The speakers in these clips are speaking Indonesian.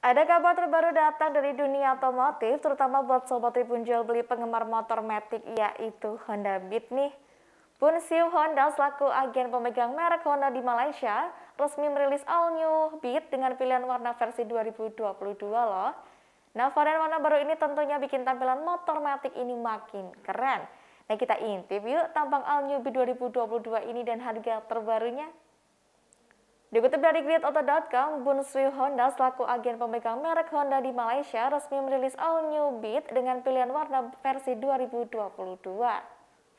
Ada kabar terbaru datang dari dunia otomotif, terutama buat sobat Tribun jual beli penggemar motor Matic, yaitu Honda Beat nih. Pun Siu Honda selaku agen pemegang merek Honda di Malaysia resmi merilis all new Beat dengan pilihan warna versi 2022 loh. Nah varian warna baru ini tentunya bikin tampilan motor Matic ini makin keren. Nah kita intip yuk tampang all new Beat 2022 ini dan harga terbarunya Dikutip dari GreatAuto.com, Bun Sui Honda selaku agen pemegang merek Honda di Malaysia resmi merilis All New Beat dengan pilihan warna versi 2022.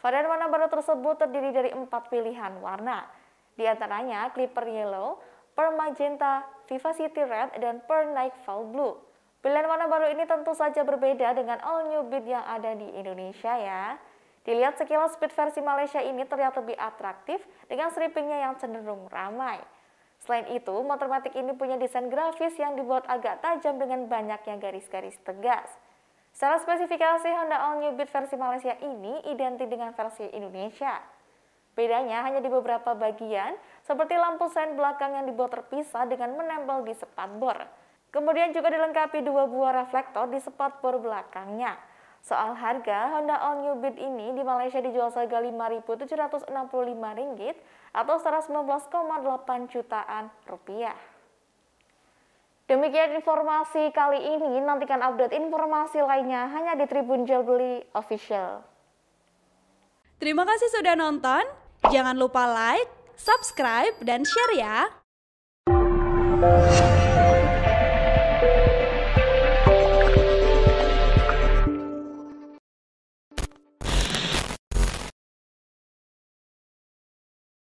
Varian warna baru tersebut terdiri dari empat pilihan warna, di antaranya Clipper Yellow, Pearl Magenta, City Red, dan Pearl Night Fall Blue. Pilihan warna baru ini tentu saja berbeda dengan All New Beat yang ada di Indonesia ya. Dilihat sekilas speed versi Malaysia ini terlihat lebih atraktif dengan stripingnya yang cenderung ramai. Selain itu, motor matik ini punya desain grafis yang dibuat agak tajam dengan banyaknya garis-garis tegas. Secara spesifikasi, Honda All New Beat versi Malaysia ini identik dengan versi Indonesia. Bedanya hanya di beberapa bagian, seperti lampu sein belakang yang dibuat terpisah dengan menempel di sepatbor. Kemudian juga dilengkapi dua buah reflektor di sepatbor belakangnya. Soal harga, Honda All New Beat ini di Malaysia dijual seharga Rp5.765 atau 119,8 jutaan rupiah. Demikian informasi kali ini, nantikan update informasi lainnya hanya di Tribun Beli Official. Terima kasih sudah nonton, jangan lupa like, subscribe, dan share ya!